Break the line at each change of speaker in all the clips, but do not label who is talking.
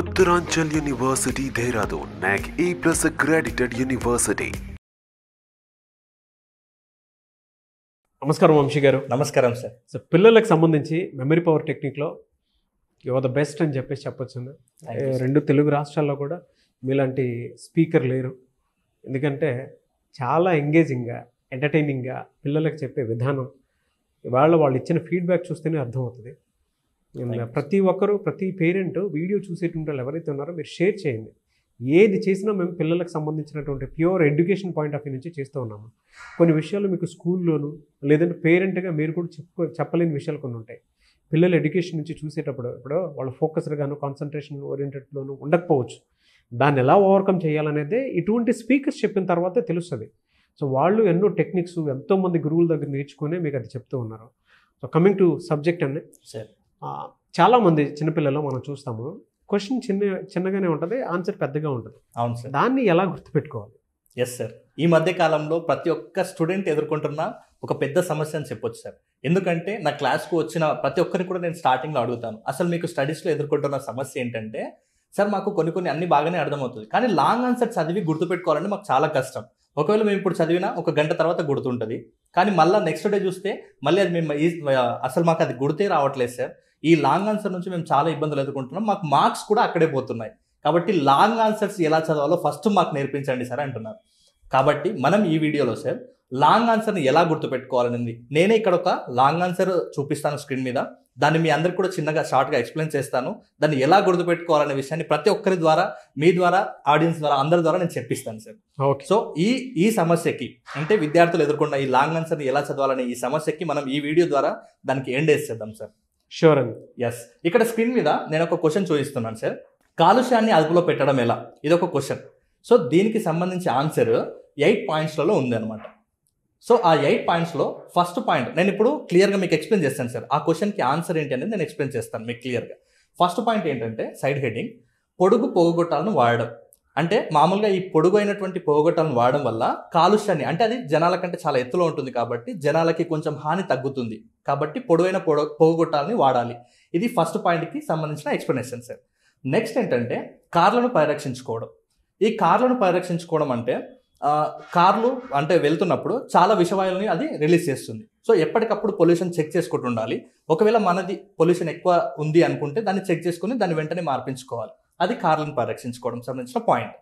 Uttaranchal university Dehradun, NAC A plus accredited university నమస్కారం వంశీ గారు నమస్కారం sir so పిల్లలకు సంబంధించి మెమరీ పవర్ టెక్నిక్లో యు ద బెస్ట్ అని చెప్పేసి చెప్పొచ్చు రెండు తెలుగు రాష్ట్రాల్లో కూడా మీలాంటి స్పీకర్ లేరు ఎందుకంటే చాలా ఎంగేజింగ్గా ఎంటర్టైనింగ్గా పిల్లలకు చెప్పే విధానం ఇవాళ వాళ్ళు ఇచ్చిన ఫీడ్బ్యాక్ చూస్తేనే అర్థమవుతుంది ప్రతి ఒక్కరు ప్రతి పేరెంట్ వీడియో చూసేటువంటి వాళ్ళు ఎవరైతే ఉన్నారో మీరు షేర్ చేయండి ఏది చేసినా మేము పిల్లలకు సంబంధించినటువంటి pure education point of view నుంచి చేస్తూ ఉన్నాము కొన్ని విషయాలు మీకు స్కూల్లోను లేదంటే పేరెంట్గా మీరు కూడా చెప్పుకో చెప్పలేని విషయాలు కొన్ని ఉంటాయి పిల్లల ఎడ్యుకేషన్ నుంచి చూసేటప్పుడు ఇప్పుడు వాళ్ళ ఫోకస్డ్గాను కాన్సన్ట్రేషన్ ఓరియంటెడ్లోను ఉండకపోవచ్చు దాన్ని ఎలా ఓవర్కమ్ చేయాలనేది ఇటువంటి స్పీకర్స్ చెప్పిన తర్వాతే తెలుస్తుంది సో వాళ్ళు ఎన్నో టెక్నిక్స్ ఎంతోమంది గురువుల దగ్గర నేర్చుకునే మీకు అది చెప్తూ ఉన్నారు సో కమింగ్ టు సబ్జెక్ట్ అండి సరే చాలామంది చిన్నపిల్లలు మనం చూస్తాము క్వశ్చన్ చిన్న చిన్నగానే ఉంటుంది ఆన్సర్ పెద్దగా ఉంటుంది అవును సార్ దాన్ని ఎలా గుర్తుపెట్టుకోవాలి
ఎస్ సార్ ఈ మధ్య కాలంలో ప్రతి ఒక్క స్టూడెంట్ ఎదుర్కొంటున్న ఒక పెద్ద సమస్య అని చెప్పొచ్చు సార్ ఎందుకంటే నా క్లాస్కు వచ్చిన ప్రతి ఒక్కరిని కూడా నేను స్టార్టింగ్లో అడుగుతాను అసలు మీకు స్టడీస్లో ఎదుర్కొంటున్న సమస్య ఏంటంటే సార్ మాకు కొన్ని కొన్ని అన్ని బాగానే అర్థమవుతుంది కానీ లాంగ్ ఆన్సర్ చదివి గుర్తుపెట్టుకోవాలంటే మాకు చాలా కష్టం ఒకవేళ మేము ఇప్పుడు చదివినా ఒక గంట తర్వాత గుర్తుంటుంది కానీ మళ్ళీ నెక్స్ట్ డే చూస్తే మళ్ళీ అది మేము అసలు మాకు అది గుర్తే రావట్లేదు సార్ ఈ లాంగ్ ఆన్సర్ నుంచి మేము చాలా ఇబ్బందులు ఎదుర్కొంటున్నాం మాకు మార్క్స్ కూడా అక్కడే పోతున్నాయి కాబట్టి లాంగ్ ఆన్సర్స్ ఎలా చదవాలో ఫస్ట్ మాకు నేర్పించండి సార్ అంటున్నారు కాబట్టి మనం ఈ వీడియోలో సార్ లాంగ్ ఆన్సర్ని ఎలా గుర్తుపెట్టుకోవాలనేది నేనే ఇక్కడ ఒక లాంగ్ ఆన్సర్ చూపిస్తాను స్క్రీన్ మీద దాన్ని మీ అందరికి కూడా చిన్నగా షార్ట్గా ఎక్స్ప్లెయిన్ చేస్తాను దాన్ని ఎలా గుర్తుపెట్టుకోవాలనే విషయాన్ని ప్రతి ఒక్కరి ద్వారా మీ ద్వారా ఆడియన్స్ ద్వారా అందరి ద్వారా నేను చెప్పిస్తాను సార్ సో ఈ ఈ సమస్యకి అంటే విద్యార్థులు ఎదుర్కొన్న ఈ లాంగ్ ఆన్సర్ని ఎలా చదవాలనే ఈ సమస్యకి మనం ఈ వీడియో ద్వారా దానికి ఎండ్ వేసేద్దాం సార్ షూర్ అండి ఎస్ ఇక్కడ స్క్రీన్ మీద నేను ఒక క్వశ్చన్ చూపిస్తున్నాను సార్ కాలుష్యాన్ని అదుపులో పెట్టడం ఎలా ఇది ఒక క్వశ్చన్ సో దీనికి సంబంధించి ఆన్సర్ ఎయిట్ పాయింట్స్లలో ఉంది అనమాట సో ఆ ఎయిట్ పాయింట్స్లో ఫస్ట్ పాయింట్ నేను ఇప్పుడు క్లియర్గా మీకు ఎక్స్ప్లెయిన్ చేస్తాను సార్ ఆ క్వశ్చన్కి ఆన్సర్ ఏంటి అనేది నేను ఎక్స్ప్లెయిన్ చేస్తాను మీకు క్లియర్గా ఫస్ట్ పాయింట్ ఏంటంటే సైడ్ హెడ్డింగ్ పొడుగు పొగగొట్టాలను వాడడం అంటే మామూలుగా ఈ పొడుగైనటువంటి పోగొట్టాలను వాడడం వల్ల కాలుష్యాన్ని అంటే అది జనాల కంటే చాలా ఎత్తులో ఉంటుంది కాబట్టి జనాలకి కొంచెం హాని తగ్గుతుంది కాబట్టి పొడవైన పొడ పోగొట్టాలని వాడాలి ఇది ఫస్ట్ పాయింట్కి సంబంధించిన ఎక్స్ప్లెనేషన్ సార్ నెక్స్ట్ ఏంటంటే కార్లను పరిరక్షించుకోవడం ఈ కార్లను పరిరక్షించుకోవడం అంటే కార్లు అంటే వెళ్తున్నప్పుడు చాలా విషవాయువుని అది రిలీజ్ చేస్తుంది సో ఎప్పటికప్పుడు పొల్యూషన్ చెక్ చేసుకుంటూ ఉండాలి ఒకవేళ మనది పొల్యూషన్ ఎక్కువ ఉంది అనుకుంటే దాన్ని చెక్ చేసుకుని దాన్ని వెంటనే మార్పించుకోవాలి అది కార్లను పరిరక్షించుకోవడం సంబంధించిన point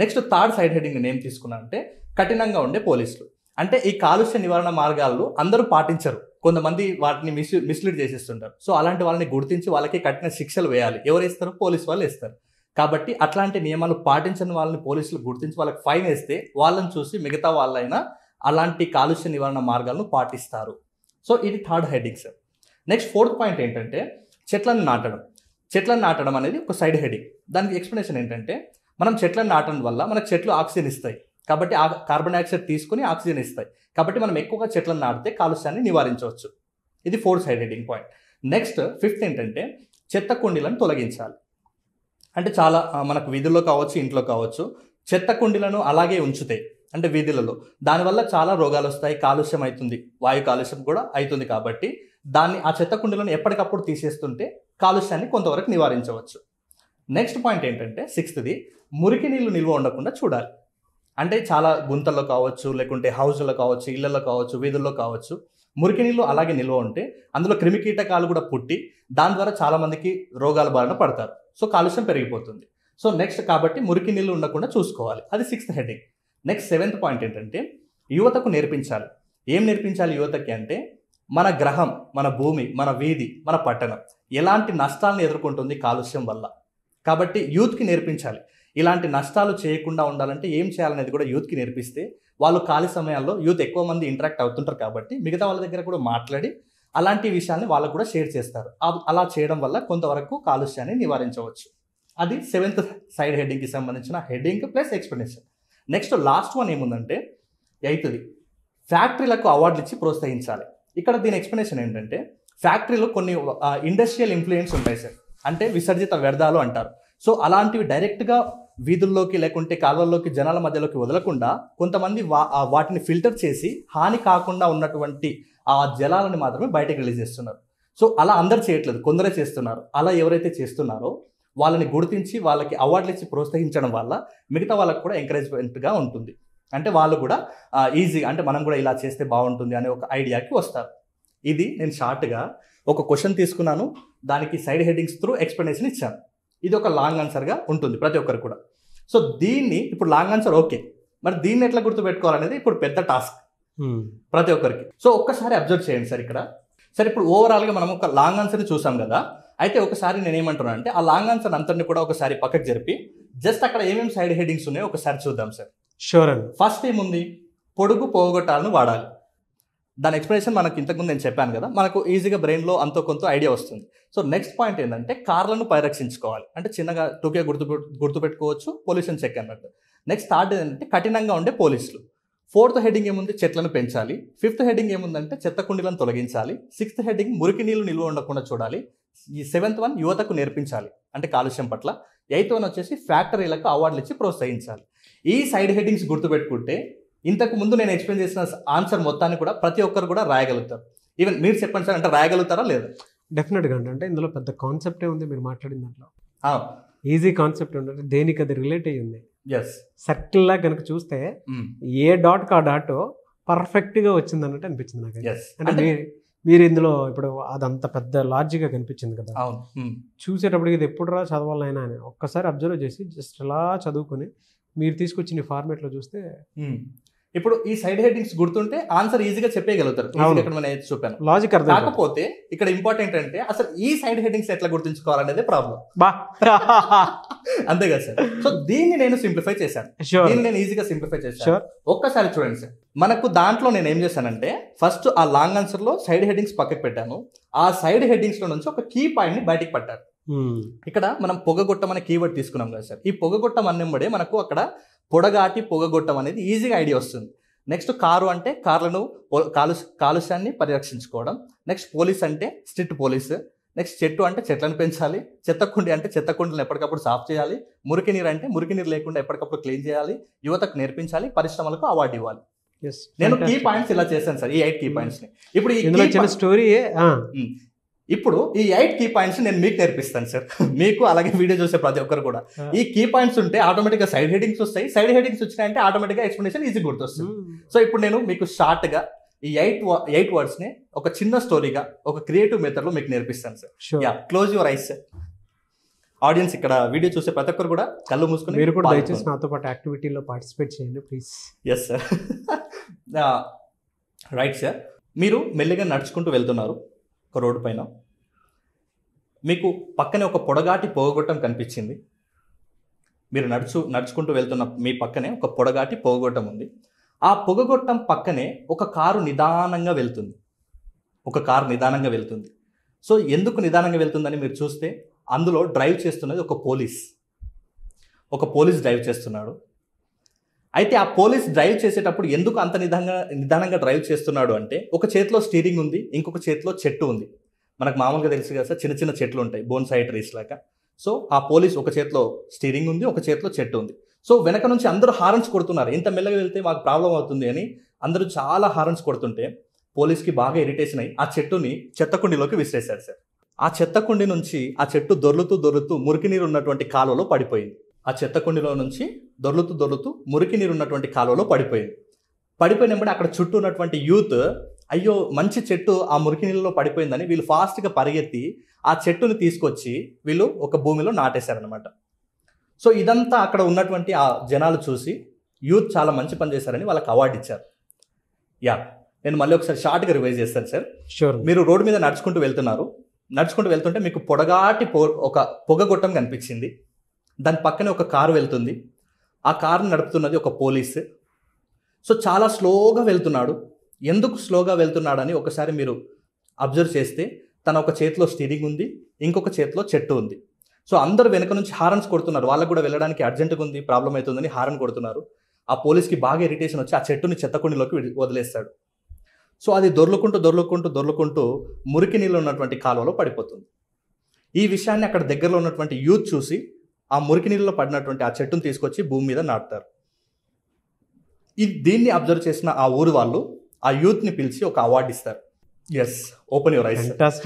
next third side heading నేను ఏం తీసుకున్నా అంటే కఠినంగా ఉండే పోలీసులు అంటే ఈ కాలుష్య నివారణ మార్గాలు అందరూ పాటించరు కొంతమంది వాటిని మిస్ మిస్లీడ్ చేసేస్తుంటారు సో అలాంటి వాళ్ళని గుర్తించి వాళ్ళకి కఠిన శిక్షలు వేయాలి ఎవరు వేస్తారు పోలీసు వాళ్ళు వేస్తారు కాబట్టి అట్లాంటి నియమాలు పాటించని వాళ్ళని పోలీసులు గుర్తించి వాళ్ళకి ఫైన్ వేస్తే వాళ్ళని చూసి మిగతా వాళ్ళైనా అలాంటి కాలుష్య నివారణ మార్గాలను పాటిస్తారు సో ఇది third heading sir next fourth point ఏంటంటే చెట్లను నాటడం చెట్లను నాటడం అనేది ఒక సైడ్ హెడింగ్ దానికి ఎక్స్ప్లెనేషన్ ఏంటంటే మనం చెట్లను నాటడం వల్ల మనకు చెట్లు ఆక్సిజన్ ఇస్తాయి కాబట్టి ఆ కార్బన్ డైఆక్సైడ్ తీసుకుని ఆక్సిజన్ ఇస్తాయి కాబట్టి మనం ఎక్కువగా చెట్లను నాటితే కాలుష్యాన్ని నివారించవచ్చు ఇది four side heading point next fifth ఏంటంటే చెత్త కుండీలను తొలగించాలి అంటే చాలా మనకు వీధుల్లో కావచ్చు ఇంట్లో కావచ్చు చెత్త కుండీలను అలాగే ఉంచుతాయి అంటే వీధులలో దానివల్ల చాలా రోగాలు వస్తాయి కాలుష్యం అవుతుంది వాయు కాలుష్యం కూడా అవుతుంది కాబట్టి దాన్ని ఆ చెత్త కుండీలను ఎప్పటికప్పుడు తీసేస్తుంటే కాలుష్యాన్ని కొంతవరకు నివారించవచ్చు నెక్స్ట్ పాయింట్ ఏంటంటే సిక్స్త్ది మురికి నీళ్లు నిల్వ ఉండకుండా చూడాలి అంటే చాలా గుంతల్లో కావచ్చు లేకుంటే హౌజ్లో కావచ్చు ఇళ్లలో కావచ్చు వీధుల్లో కావచ్చు మురికి నీళ్ళు అలాగే నిల్వ ఉంటే అందులో క్రిమికీటకాలు కూడా పుట్టి దాని ద్వారా చాలామందికి రోగాల బారిన పడతారు సో కాలుష్యం పెరిగిపోతుంది సో నెక్స్ట్ కాబట్టి మురికి నీళ్ళు ఉండకుండా చూసుకోవాలి అది sixth heading next seventh point ఏంటంటే యువతకు నేర్పించాలి ఏం నేర్పించాలి యువతకి అంటే మన గ్రహం మన భూమి మన వీధి మన పట్టణం ఎలాంటి నష్టాలను ఎదుర్కొంటుంది కాలుష్యం వల్ల కాబట్టి యూత్కి నేర్పించాలి ఇలాంటి నష్టాలు చేయకుండా ఉండాలంటే ఏం చేయాలనేది కూడా యూత్కి నేర్పిస్తే వాళ్ళు ఖాళీ సమయాల్లో యూత్ ఎక్కువ మంది ఇంటరాక్ట్ అవుతుంటారు కాబట్టి మిగతా వాళ్ళ దగ్గర కూడా మాట్లాడి అలాంటి విషయాన్ని వాళ్ళకు కూడా షేర్ చేస్తారు అలా చేయడం వల్ల కొంతవరకు కాలుష్యాన్ని నివారించవచ్చు అది సెవెంత్ సైడ్ హెడ్డింగ్కి సంబంధించిన heading plus explanation next last one ఏముందంటే ఎయిత్ది ఫ్యాక్టరీలకు అవార్డులు ఇచ్చి ప్రోత్సహించాలి ఇక్కడ దీని ఎక్స్ప్లెనేషన్ ఏంటంటే ఫ్యాక్టరీలో కొన్ని ఇండస్ట్రియల్ ఇన్ఫ్లుయెన్స్ ఉంటాయి సార్ అంటే విసర్జిత వ్యర్థాలు అంటారు సో అలాంటివి డైరెక్ట్గా వీధుల్లోకి లేకుంటే కాలువల్లోకి జనాల మధ్యలోకి వదలకుండా కొంతమంది వా వాటిని ఫిల్టర్ చేసి హాని కాకుండా ఉన్నటువంటి ఆ జలాలను మాత్రమే బయటకు రిలీజ్ చేస్తున్నారు సో అలా అందరు చేయట్లేదు కొందరే చేస్తున్నారు అలా ఎవరైతే చేస్తున్నారో వాళ్ళని గుర్తించి వాళ్ళకి అవార్డులు ఇచ్చి ప్రోత్సహించడం వల్ల మిగతా వాళ్ళకు కూడా ఎంకరేజ్మెంట్గా ఉంటుంది అంటే వాళ్ళు కూడా ఈజీ అంటే మనం కూడా ఇలా చేస్తే బాగుంటుంది అనే ఒక ఐడియాకి వస్తారు ఇది నేను షార్ట్గా ఒక క్వశ్చన్ తీసుకున్నాను దానికి సైడ్ హెడ్డింగ్స్ త్రూ ఎక్స్ప్లెనేషన్ ఇచ్చాను ఇది ఒక లాంగ్ ఆన్సర్గా ఉంటుంది ప్రతి ఒక్కరు కూడా సో దీన్ని ఇప్పుడు లాంగ్ ఆన్సర్ ఓకే మరి దీన్ని ఎట్లా గుర్తుపెట్టుకోవాలనేది ఇప్పుడు పెద్ద టాస్క్ hmm. ప్రతి ఒక్కరికి సో ఒక్కసారి అబ్జర్వ్ చేయండి సార్ ఇక్కడ సరే ఇప్పుడు ఓవరాల్గా మనం ఒక లాంగ్ ఆన్సర్ని చూసాం కదా అయితే ఒకసారి నేను ఏమంటున్నాను అంటే ఆ లాంగ్ ఆన్సర్ అంతటిని కూడా ఒకసారి పక్కకు జరిపి జస్ట్ అక్కడ ఏమేమి సైడ్ హెడ్డింగ్స్ ఉన్నాయో ఒకసారి చూద్దాం సార్ షూర్ అండి ఫస్ట్ ఏముంది పొడుగు పోగొట్టాలను వాడాలి దాని ఎక్స్ప్లెనేషన్ మనకు ఇంతకుముందు నేను చెప్పాను కదా మనకు ఈజీగా బ్రెయిన్లో అంతో కొంత ఐడియా వస్తుంది సో నెక్స్ట్ పాయింట్ ఏంటంటే కార్లను పరిరక్షించుకోవాలి అంటే చిన్నగా టూకే గుర్తు గుర్తుపెట్టుకోవచ్చు పొల్యూషన్ చెక్ అన్నట్టు నెక్స్ట్ థర్డ్ ఏంటంటే కఠినంగా ఉండే పోలీసులు ఫోర్త్ హెడ్డింగ్ ఏముంది చెట్లను పెంచాలి ఫిఫ్త్ హెడ్డింగ్ ఏముందంటే చెత్త కుండీలను తొలగించాలి సిక్స్త్ హెడ్డింగ్ మురికి నీళ్లు నిల్వ ఉండకుండా చూడాలి ఈ సెవెంత్ వన్ యువతకు నేర్పించాలి అంటే కాలుష్యం పట్ల ఎయిత్ వన్ వచ్చేసి ఫ్యాక్టరీలకు అవార్డులు ఇచ్చి ప్రోత్సహించాలి ఈ సైడ్ హెడ్డింగ్స్ గుర్తుపెట్టుకుంటే ఇంతకు ముందు నేను ఎక్స్ప్లెయిన్ చేసిన ఆన్సర్ మొత్తాన్ని కూడా ప్రతి ఒక్కరు కూడా రాయగలుగుతారు ఈవెన్ మీరు చెప్పండి సార్ అంటే రాయగలుగుతారా లేదా
డెఫినెట్గా అంటే ఇందులో పెద్ద కాన్సెప్టే ఉంది మీరు మాట్లాడిన దాంట్లో ఈజీ కాన్సెప్ట్ ఉంటుంది దేనికి అది రిలేట్ అయ్యి ఉంది ఎస్ సర్కిల్ లా కనుక చూస్తే hmm. ఏ డాట్ కా డాట్ పర్ఫెక్ట్ గా వచ్చింది అన్నట్టు అనిపించింది నాకు అంటే మీరు ఇందులో ఇప్పుడు అదంత పెద్ద లార్జ్గా కనిపించింది కదా hmm. చూసేటప్పటికి ఇది ఎప్పుడు రా చదవాలైనా అని ఒక్కసారి అబ్జర్వ్ చేసి జస్ట్ ఇలా చదువుకొని మీరు తీసుకొచ్చిన లో చూస్తే
ఇప్పుడు ఈ సైడ్ హెడ్డింగ్స్ గుర్తుంటే ఆన్సర్ ఈజీగా చెప్పేయగలుగుతారు ఇక్కడ మనం చూపాను లాజిక్ అర్థం కాకపోతే ఇక్కడ ఇంపార్టెంట్ అంటే అసలు ఈ సైడ్ హెడ్డింగ్స్ ఎట్లా గుర్తుంచుకోవాలనేది ప్రాబ్లం బా అంతే కదా సార్ సో దీన్ని నేను సింప్లిఫై చేశాను దీన్ని నేను ఈజీగా సింప్లిఫై చేశాను ఒక్కసారి చూడండి సార్ మనకు దాంట్లో నేను ఏం చేశానంటే ఫస్ట్ ఆ లాంగ్ ఆన్సర్ లో సైడ్ హెడ్డింగ్స్ పక్కకు పెట్టాను ఆ సైడ్ హెడ్డింగ్స్ లో నుంచి ఒక కీ పాయింట్ ని బయటికి పట్టాను ఇక్కడ మనం పొగగొట్టం అనే కీవర్డ్ తీసుకున్నాం కదా సార్ ఈ పొగగొట్టం అన్నెంబడే మనకు అక్కడ పొడగాటి పొగగొట్టం అనేది ఈజీగా ఐడియా వస్తుంది నెక్స్ట్ కారు అంటే కార్లను కాలు కాలుష్యాన్ని పరిరక్షించుకోవడం నెక్స్ట్ పోలీస్ అంటే స్ట్రిక్ట్ పోలీస్ నెక్స్ట్ చెట్టు అంటే చెట్లను పెంచాలి చెత్తకుండి అంటే చెత్తకుండలను ఎప్పటికప్పుడు సాఫ్ చేయాలి మురికి నీరు అంటే మురికి నీరు లేకుండా ఎప్పటికప్పుడు క్లీన్ చేయాలి యువతకు నేర్పించాలి పరిశ్రమలకు అవార్డు ఇవ్వాలి నేను కీ పాయింట్స్ ఇలా చేశాను సార్ ఈ ఎయిట్ కీ పాయింట్స్ ఇప్పుడు చిన్న స్టోరీ ఇప్పుడు ఈ ఎయిట్ కీ పాయింట్స్ నేను మీకు నేర్పిస్తాను సార్ మీకు అలాగే వీడియో చూసే ప్రతి ఒక్కరు కూడా ఈ కీ పాయింట్స్ ఉంటే ఆటోమేటిక్గా సైడ్ హెడింగ్స్ వస్తాయి సైడ్ హెడింగ్స్ వచ్చినాయంటే ఆటోమేటిక్గా ఎక్స్ప్లెనేషన్ ఈజీ గుర్తొస్తుంది సో hmm. ఇప్పుడు నేను మీకు షార్ట్గా ఈ ఎయిట్ ఎయిట్ వర్డ్స్ని ఒక చిన్న స్టోరీగా ఒక క్రియేటివ్ మెథడ్లో మీకు నేర్పిస్తాను sir yeah close your eyes sir audience ఇక్కడ వీడియో చూసే ప్రతి ఒక్కరు కూడా కళ్ళు మూసుకుని మీరు కూడా దయచేసి
నాతో పాటు యాక్టివిటీలో పార్టిసిపేట్ చేయండి please
yes sir right sir మీరు మెల్లిగా నడుచుకుంటూ వెళ్తున్నారు ఒక రోడ్డు పైన మీకు పక్కనే ఒక పొడగాటి పోగొట్టం కనిపించింది మీరు నడుచు నడుచుకుంటూ వెళ్తున్న మీ పక్కనే ఒక పొడగాటి పొగగొట్టం ఉంది ఆ పొగగొట్టం పక్కనే ఒక కారు నిదానంగా వెళ్తుంది ఒక కారు నిదానంగా వెళ్తుంది సో ఎందుకు నిదానంగా వెళ్తుందని మీరు చూస్తే అందులో డ్రైవ్ చేస్తున్నది ఒక పోలీస్ ఒక పోలీస్ డ్రైవ్ చేస్తున్నాడు అయితే ఆ పోలీస్ డ్రైవ్ చేసేటప్పుడు ఎందుకు అంత నిధంగా నిదానంగా డ్రైవ్ చేస్తున్నాడు అంటే ఒక చేతిలో స్టీరింగ్ ఉంది ఇంకొక చేతిలో చెట్టు ఉంది మనకు మామూలుగా తెలుసు కదా సార్ చిన్న చిన్న చెట్లు ఉంటాయి బోన్ సైడ్ రేస్ లాగా సో ఆ పోలీస్ ఒక చేతిలో స్టీరింగ్ ఉంది ఒక చేతిలో చెట్టు ఉంది సో వెనక నుంచి అందరూ హారన్స్ కొడుతున్నారు ఇంత మెల్లగా వెళ్తే మాకు ప్రాబ్లం అవుతుంది అని అందరూ చాలా హారన్స్ కొడుతుంటే పోలీస్కి బాగా ఇరిటేషన్ అయ్యి ఆ చెట్టుని చెత్తకుండిలోకి విసిరేశారు సార్ ఆ చెత్తకుండి నుంచి ఆ చెట్టు దొర్లుతూ దొర్లుతూ మురికి నీరు ఉన్నటువంటి కాలువలో పడిపోయింది ఆ చెత్తకుండిలో నుంచి దొర్లుతూ దొర్లుతూ మురికి నీరు ఉన్నటువంటి కాలువలో పడిపోయింది పడిపోయినప్పుడు అక్కడ చుట్టూ ఉన్నటువంటి యూత్ అయ్యో మంచి చెట్టు ఆ మురికి నీళ్ళలో పడిపోయిందని వీళ్ళు ఫాస్ట్గా పరిగెత్తి ఆ చెట్టుని తీసుకొచ్చి వీళ్ళు ఒక భూమిలో నాటేశారనమాట సో ఇదంతా అక్కడ ఉన్నటువంటి ఆ జనాలు చూసి యూత్ చాలా మంచి పని చేశారని వాళ్ళకి అవార్డు ఇచ్చారు యా నేను మళ్ళీ ఒకసారి షార్ట్గా రివైజ్ చేస్తాను సార్ షూర్ మీరు రోడ్డు మీద నడుచుకుంటూ వెళ్తున్నారు నడుచుకుంటూ వెళ్తుంటే మీకు పొడగాటి పొ ఒక పొగ గొట్టం కనిపించింది దాని పక్కనే ఒక కారు వెళ్తుంది ఆ కారు నడుపుతున్నది ఒక పోలీస్ సో చాలా స్లోగా వెళ్తున్నాడు ఎందుకు స్లోగా వెళ్తున్నాడని ఒకసారి మీరు అబ్జర్వ్ చేస్తే తన ఒక చేతిలో స్టీరింగ్ ఉంది ఇంకొక చేతిలో చెట్టు ఉంది సో అందరు వెనక నుంచి హారన్స్ కొడుతున్నారు వాళ్ళకు కూడా వెళ్ళడానికి అర్జెంటుగా ఉంది ప్రాబ్లం అవుతుందని హారన్ కొడుతున్నారు ఆ పోలీస్కి బాగా ఇరిటేషన్ వచ్చి ఆ చెట్టుని చెత్తకుండిలోకి వదిలేస్తాడు సో అది దొర్లుకుంటూ దొర్లుకుంటూ దొర్లుకుంటూ మురికి నీళ్ళు ఉన్నటువంటి కాలువలో పడిపోతుంది ఈ విషయాన్ని అక్కడ దగ్గరలో ఉన్నటువంటి యూత్ చూసి ఆ మురికి నీళ్ళలో పడినటువంటి ఆ చెట్టును తీసుకొచ్చి భూమి మీద నాటుతారు ఈ దీన్ని అబ్జర్వ్ చేసిన ఆ ఊరు వాళ్ళు ఆ యూత్ని పిలిచి ఒక అవార్డు ఇస్తారు yes open your eyes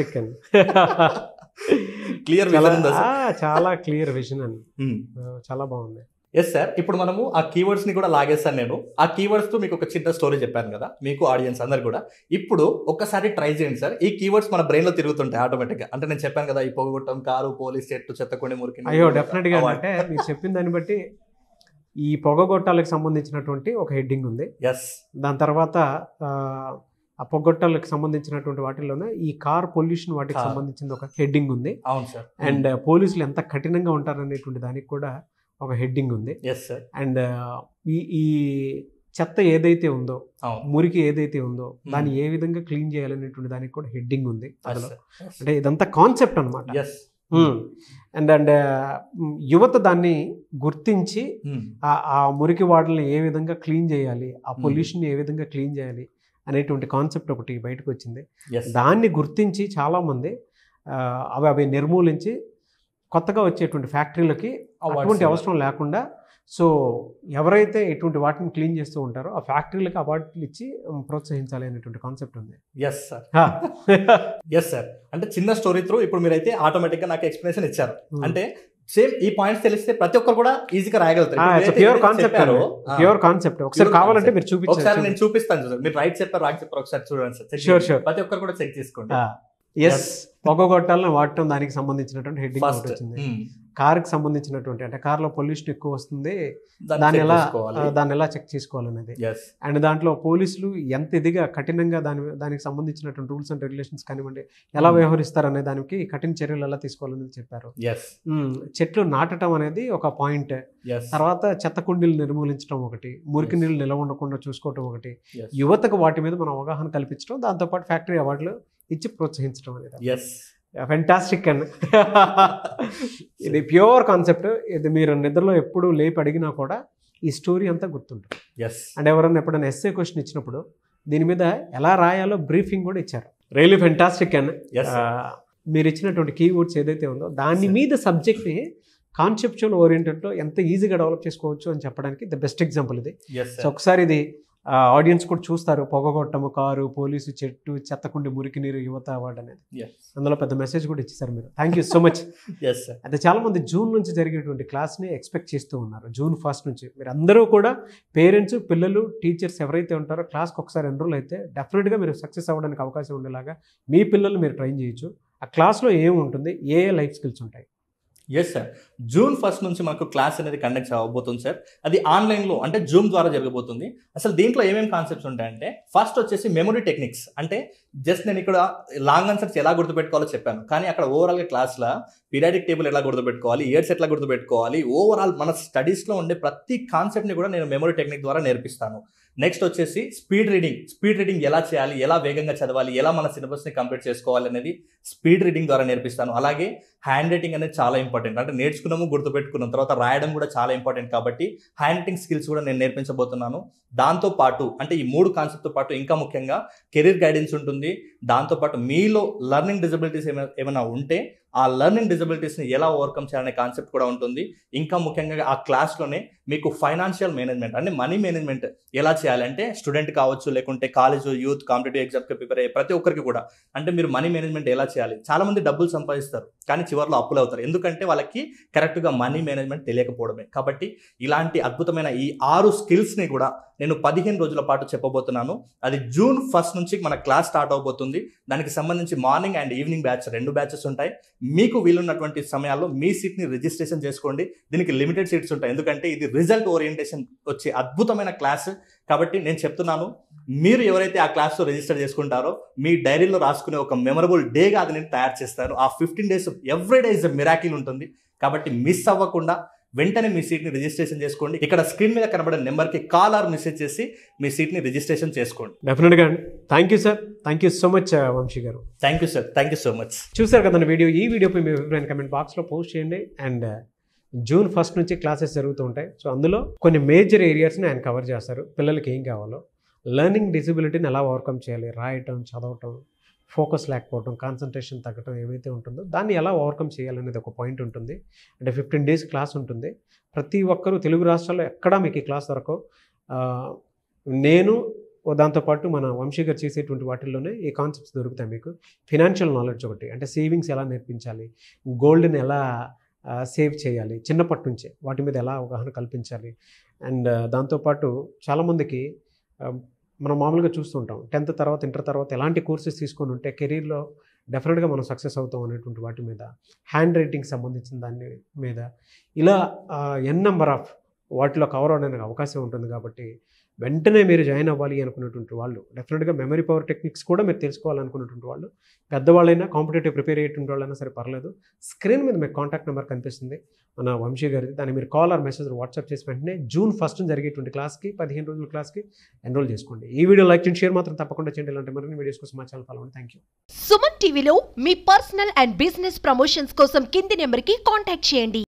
clear చాలా క్లియర్ విజన్ అండి hmm. చాలా బాగుంది ఎస్ సార్ ఇప్పుడు మనము ఆ కీవర్డ్స్ని కూడా లాగేస్తాను నేను ఆ కీవర్డ్స్తో మీకు ఒక చిన్న స్టోరీ చెప్పాను కదా మీకు ఆడియన్స్ అందరు కూడా ఇప్పుడు ఒక్కసారి ట్రై చేయండి సార్ ఈ కీవర్డ్స్ మన బ్రెయిన్లో తిరుగుతుంటాయి ఆటోమేటిక్గా అంటే నేను చెప్పాను కదా ఈ పొగొట్టం కారు పోలీస్ చెట్టు చెత్తకొని మురికి అయ్యో డెఫినెట్గా
అంటే మీరు చెప్పిన దాన్ని బట్టి ఈ పొగగొట్టాలకు సంబంధించినటువంటి ఒక హెడ్డింగ్ ఉంది ఎస్ దాని తర్వాత ఆ పొగొట్టాలకు సంబంధించినటువంటి వాటిల్లోనే ఈ కార్ పొల్యూషన్ వాటికి సంబంధించిన ఒక హెడ్డింగ్ ఉంది అవును సార్ అండ్ పోలీసులు ఎంత కఠినంగా ఉంటారనేటువంటి దానికి కూడా ఒక హెడ్డింగ్ ఉంది అండ్ ఈ ఈ చెత్త ఏదైతే ఉందో మురికి ఏదైతే ఉందో hmm. దాన్ని ఏ విధంగా క్లీన్ చేయాలనేటువంటి దానికి కూడా హెడ్డింగ్ ఉంది అందులో అంటే ఇదంతా కాన్సెప్ట్ అనమాట hmm. అండ్ అండ్ యువత దాన్ని గుర్తించి hmm. ఆ మురికి వాటర్ని ఏ విధంగా క్లీన్ చేయాలి ఆ పొల్యూషన్ ఏ విధంగా క్లీన్ చేయాలి అనేటువంటి కాన్సెప్ట్ ఒకటి బయటకు వచ్చింది దాన్ని గుర్తించి చాలామంది అవి అవి నిర్మూలించి కొత్తగా వచ్చేటువంటి ఫ్యాక్టరీలకి అటువంటి అవసరం లేకుండా సో ఎవరైతే ఇటువంటి వాటిని క్లీన్ చేస్తూ ఉంటారో ఆ ఫ్యాక్టరీలకు అవార్డులు ఇచ్చి ప్రోత్సహించాలి అనేటువంటి కాన్సెప్ట్ ఉంది ఎస్ సార్
ఎస్ సార్ అంటే చిన్న స్టోరీ త్రూ ఇప్పుడు మీరైతే ఆటోమేటిక్గా నాకు ఎక్స్ప్లెనేషన్ ఇచ్చారు అంటే సేమ్ ఈ పాయింట్స్ తెలిస్తే ప్రతి ఒక్కరు కూడా ఈజీగా రాయగలుగుతారు ప్యూర్ కాన్సెప్ట్ ప్యూర్ కాన్సెప్ట్ ఒకసారి కావాలంటే మీరు చూపించారు ఒకసారి నేను చూపిస్తాను చూడండి మీరు రైట్ చెప్పారు రాక్ చెప్పారు ఒకసారి చూడండి సార్ ప్రతి ఒక్కరు కూడా చెక్ చేసుకోండి ఎస్
పొగగొట్టాలని వాడటం దానికి సంబంధించినటువంటి హెడ్డింగ్ వచ్చింది hmm. కార్కి సంబంధించినటువంటి అంటే కార్లో పొల్యూషన్ ఎక్కువ వస్తుంది దాన్ని ఎలా దాన్ని ఎలా చెక్ చేసుకోవాలనేది అండ్ దాంట్లో పోలీసులు ఎంత ఇదిగా కఠినంగా దాని దానికి సంబంధించినటువంటి రూల్స్ అండ్ రెగ్యులేషన్స్ కానివ్వండి ఎలా hmm. వ్యవహరిస్తారు అనే దానికి కఠిన చర్యలు ఎలా తీసుకోవాలనేది చెప్పారు hmm. చెట్లు నాటడం అనేది ఒక పాయింట్ తర్వాత చెత్త కుండీలు నిర్మూలించడం ఒకటి మురికి నీళ్ళు నిలవ ఉండకుండా చూసుకోవటం ఒకటి యువతకు వాటి మీద మనం అవగాహన కల్పించడం దాంతోపాటు ఫ్యాక్టరీ అవార్డులు ఇచ్చి ప్రోత్సహించడం అనేది ఎస్ ఫెంటాస్టిక్ అండ్ ఇది ప్యూర్ కాన్సెప్ట్ ఇది మీరు నిద్రలో ఎప్పుడు లేపి అడిగినా కూడా ఈ స్టోరీ అంతా గుర్తుంటుంది ఎస్ అండ్ ఎవరన్నా ఎప్పుడైనా ఎస్ఏ క్వశ్చన్ ఇచ్చినప్పుడు దీని మీద ఎలా రాయాలో బ్రీఫింగ్ కూడా ఇచ్చారు రియలీ ఫెంటాస్టిక్ అండ్ మీరు ఇచ్చినటువంటి కీవర్డ్స్ ఏదైతే ఉందో దాని మీద సబ్జెక్ట్ని కాన్సెప్చువల్ ఓరియంటెడ్లో ఎంత ఈజీగా డెవలప్ చేసుకోవచ్చు అని చెప్పడానికి ద బెస్ట్ ఎగ్జాంపుల్ ఇది సో ఒకసారి ఇది ఆడియన్స్ కూడా చూస్తారు పొగగొట్టము కారు పోలీసు చెట్టు చెత్తకుండి మురికి నీరు యువత అవార్డు అనేది అందులో పెద్ద మెసేజ్ కూడా ఇచ్చేసారు మీరు thank you so much yes అయితే చాలా మంది జూన్ నుంచి జరిగేటువంటి క్లాస్ని ఎక్స్పెక్ట్ చేస్తూ ఉన్నారు జూన్ ఫస్ట్ నుంచి మీరు అందరూ కూడా పేరెంట్స్ పిల్లలు టీచర్స్ ఎవరైతే ఉంటారో క్లాస్కి ఒకసారి ఎన్రోల్ అయితే డెఫినెట్గా మీరు సక్సెస్ అవ్వడానికి అవకాశం ఉండేలాగా మీ పిల్లలు మీరు ట్రైన్ చేయొచ్చు ఆ క్లాస్లో ఏముంటుంది ఏ ఏ లైఫ్ స్కిల్స్ ఉంటాయి
ఎస్ సార్ జూన్ ఫస్ట్ నుంచి మనకు క్లాస్ అనేది కండక్ట్ అవ్వబోతుంది సార్ అది ఆన్లైన్లో అంటే జూమ్ ద్వారా జరగబోతుంది అసలు దీంట్లో ఏమేమి కాన్సెప్ట్స్ ఉంటాయంటే ఫస్ట్ వచ్చేసి మెమొరీ టెక్నిక్స్ అంటే జస్ట్ నేను ఇక్కడ లాంగ్ ఆన్సర్స్ ఎలా గుర్తుపెట్టుకోవాలో చెప్పాను కానీ అక్కడ ఓవరాల్గా క్లాస్లో పీరియాడిక్ టేబుల్ ఎలా గుర్తుపెట్టుకోవాలి ఇయర్స్ ఎట్లా గుర్తుపెట్టుకోవాలి ఓవరాల్ మన స్టడీస్లో ఉండే ప్రతి కాన్సెప్ట్ని కూడా నేను మెమొరీ టెక్నిక్ ద్వారా నేర్పిస్తాను నెక్స్ట్ వచ్చేసి స్పీడ్ రీడింగ్ స్పీడ్ రీడింగ్ ఎలా చేయాలి ఎలా వేగంగా చదవాలి ఎలా మన సిలబస్ని కంప్లీట్ చేసుకోవాలి అనేది స్పీడ్ రీడింగ్ ద్వారా నేర్పిస్తాను అలాగే హ్యాండ్ రైటింగ్ అనేది చాలా ఇంపార్టెంట్ అంటే నేర్చుకున్నాము గుర్తుపెట్టుకున్నాం తర్వాత రాయడం కూడా చాలా ఇంపార్టెంట్ కాబట్టి హ్యాండ్ రైటింగ్ స్కిల్స్ కూడా నేను నేర్పించబోతున్నాను దాంతో పాటు అంటే ఈ మూడు కాన్సెప్ట్తో పాటు ఇంకా ముఖ్యంగా కెరీర్ గైడెన్స్ ఉంటుంది దాంతోపాటు మీలో లర్నింగ్ డిజబిలిటీస్ ఏమైనా ఏమైనా ఉంటే ఆ లర్నింగ్ డిజబిలిటీస్ని ఎలా ఓవర్కమ్ చేయాలనే కాన్సెప్ట్ కూడా ఉంటుంది ఇంకా ముఖ్యంగా ఆ క్లాస్లోనే మీకు ఫైనాన్షియల్ మేనేజ్మెంట్ అంటే మనీ మేనేజ్మెంట్ ఎలా చేయాలంటే స్టూడెంట్ కావచ్చు లేకుంటే కాలేజ్ యూత్ కాంపిటేటివ్ ఎగ్జామ్కి ప్రిపేర్ అయ్యే ప్రతి ఒక్కరికి కూడా అంటే మీరు మనీ మేనేజ్మెంట్ ఎలా చేయాలి చాలామంది డబ్బులు సంపాదిస్తారు కానీ చివరిలో అప్పులు అవుతారు ఎందుకంటే వాళ్ళకి కరెక్ట్గా మనీ మేనేజ్మెంట్ తెలియకపోవడమే కాబట్టి ఇలాంటి అద్భుతమైన ఈ ఆరు స్కిల్స్ని కూడా నేను పదిహేను రోజుల పాటు చెప్పబోతున్నాను అది జూన్ ఫస్ట్ నుంచి మన క్లాస్ స్టార్ట్ అవబోతుంది దానికి సంబంధించి మార్నింగ్ అండ్ ఈవినింగ్ బ్యాచ్ రెండు బ్యాచెస్ ఉంటాయి మీకు వీలున్నటువంటి సమయాల్లో మీ సీట్ని రిజిస్ట్రేషన్ చేసుకోండి దీనికి లిమిటెడ్ సీట్స్ ఉంటాయి ఎందుకంటే ఇది రిజల్ట్ ఓరియంటేషన్ వచ్చే అద్భుతమైన క్లాస్ కాబట్టి నేను చెప్తున్నాను మీరు ఎవరైతే ఆ క్లాస్లో రిజిస్టర్ చేసుకుంటారో మీ డైరీలో రాసుకునే ఒక మెమరబుల్ డేగా అది నేను తయారు చేస్తాను ఆ fifteen days every day is a miracle ఉంటుంది కాబట్టి మిస్ అవ్వకుండా వెంటనే మీ సీట్ని రిజిస్ట్రేషన్ చేసుకోండి ఇక్కడ స్క్రీన్ మీద కనబడే నెంబర్కి కాల్ ఆర్ మెసేజ్ చేసి మీ సీట్ని రిజిస్ట్రేషన్ చేసుకోండి
డెఫినెట్గా అండి thank you sir thank you so much Vamshi గారు
thank you sir thank you so much
చూసారు కదా వీడియో ఈ వీడియోపై మీ అభిప్రాయం కమెంట్ బాక్స్లో పోస్ట్ చేయండి అండ్ జూన్ ఫస్ట్ నుంచి క్లాసెస్ జరుగుతూ ఉంటాయి సో అందులో కొన్ని మేజర్ ఏరియాస్ని ఆయన కవర్ చేస్తారు పిల్లలకి ఏం కావాలో లెర్నింగ్ డిజిబిలిటీని ఎలా ఓవర్కమ్ చేయాలి రాయటం చదవటం ఫోకస్ లేకపోవడం కాన్సన్ట్రేషన్ తగ్గటం ఏవైతే ఉంటుందో దాన్ని ఎలా ఓవర్కమ్ చేయాలనేది ఒక పాయింట్ ఉంటుంది అంటే ఫిఫ్టీన్ డేస్ క్లాస్ ఉంటుంది ప్రతి ఒక్కరూ తెలుగు రాష్ట్రాల్లో ఎక్కడా మీకు ఈ క్లాస్ దొరకవు నేను దాంతోపాటు మన వంశీగర్ చేసేటువంటి వాటిల్లోనే ఈ కాన్సెప్ట్స్ దొరుకుతాయి మీకు ఫినాన్షియల్ నాలెడ్జ్ ఒకటి అంటే సేవింగ్స్ ఎలా నేర్పించాలి గోల్డ్ని ఎలా సేవ్ చేయాలి చిన్నప్పటి నుంచే వాటి మీద ఎలా అవగాహన కల్పించాలి అండ్ దాంతోపాటు చాలామందికి మనం మామూలుగా చూస్తుంటాం టెన్త్ తర్వాత ఇంటర్ తర్వాత ఎలాంటి కోర్సెస్ తీసుకొని ఉంటే కెరీర్లో డెఫినెట్గా మనం సక్సెస్ అవుతాం అనేటువంటి వాటి మీద హ్యాండ్ రైటింగ్ సంబంధించిన దాని మీద ఇలా ఎన్ నెంబర్ ఆఫ్ వాటిలో కవర్ అవడానికి అవకాశం ఉంటుంది కాబట్టి వెంటనే మీరు జాయిన్ అవ్వాలి అనుకున్నటువంటి వాళ్ళు డెఫినెట్గా మెమరీ పవర్ టెక్నిక్స్ కూడా మీరు తెలుసుకోవాలనుకున్నటువంటి వాళ్ళు పెద్దవాళ్ళైనా కాంపిటేటివ్ ప్రిపేర్ అయ్యేటువంటి వాళ్ళైనా సరే పర్లేదు స్క్రీన్ మీద మీకు కాంటాక్ట్ నెంబర్ కనిపిస్తుంది మన వంశీ గారిది దాన్ని మీరు కాల్ ఆర్ మెసేజ్ వాట్సాప్ చేసి వెంటనే జూన్ ఫస్ట్ జరిగేటువంటి క్లాస్కి పదిహేను రోజుల క్లాస్కి ఎన్రోల్ చేసుకోండి ఈ వీడియో లైక్ చేయండి షేర్ మాత్రం తప్పకుండా చేయండి ఇలాంటి మరిన్ని వీడియోస్ కోసం మా ఛానల్ ఫాలో అవ్వండి థ్యాంక్ యూ
సుమన్ టీవీలో మీ పర్సనల్ అండ్ బిజినెస్ ప్రమోషన్స్ కోసం కింది నెంబర్కి కాంటాక్ట్ చేయండి